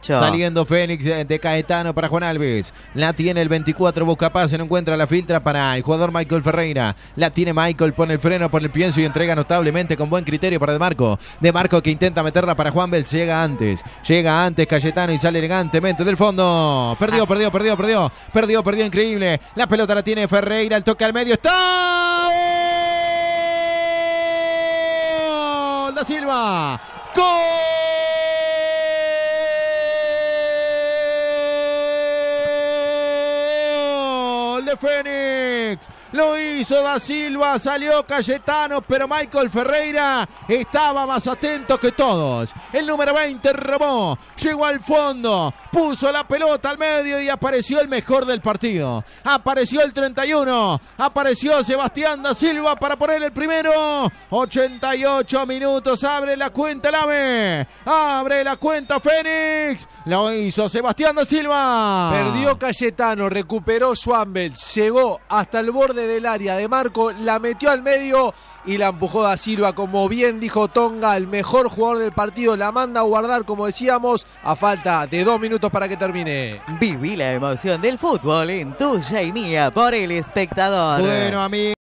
Saliendo Fénix eh, de Caetano para Juan Alves. La tiene el 24 Buscapaz. Se no encuentra la filtra para el jugador Michael Ferreira. La tiene Michael. Pone el freno, pone el pienso y entrega notablemente con buen criterio para De Marco. De Marco que intenta meterla para Juan Bel. Llega antes. Llega antes Cayetano y sale elegantemente del fondo. Perdió, perdió, perdió, perdió. Perdió, perdió. Increíble. La pelota la tiene Ferreira. El toque al medio. ¡Está! ¡La Silva. ¡Gol! Fénix. Lo hizo Da Silva, salió Cayetano, pero Michael Ferreira estaba más atento que todos. El número 20 robó, llegó al fondo, puso la pelota al medio y apareció el mejor del partido. Apareció el 31, apareció Sebastián Da Silva para poner el primero. 88 minutos, abre la cuenta el AVE. Abre la cuenta Fénix. Lo hizo Sebastián Da Silva. Perdió Cayetano, recuperó Schwambels llegó hasta el borde del área de Marco, la metió al medio y la empujó a Silva, como bien dijo Tonga, el mejor jugador del partido, la manda a guardar, como decíamos, a falta de dos minutos para que termine. Viví la emoción del fútbol en tuya y mía por el espectador. Bueno, amigo.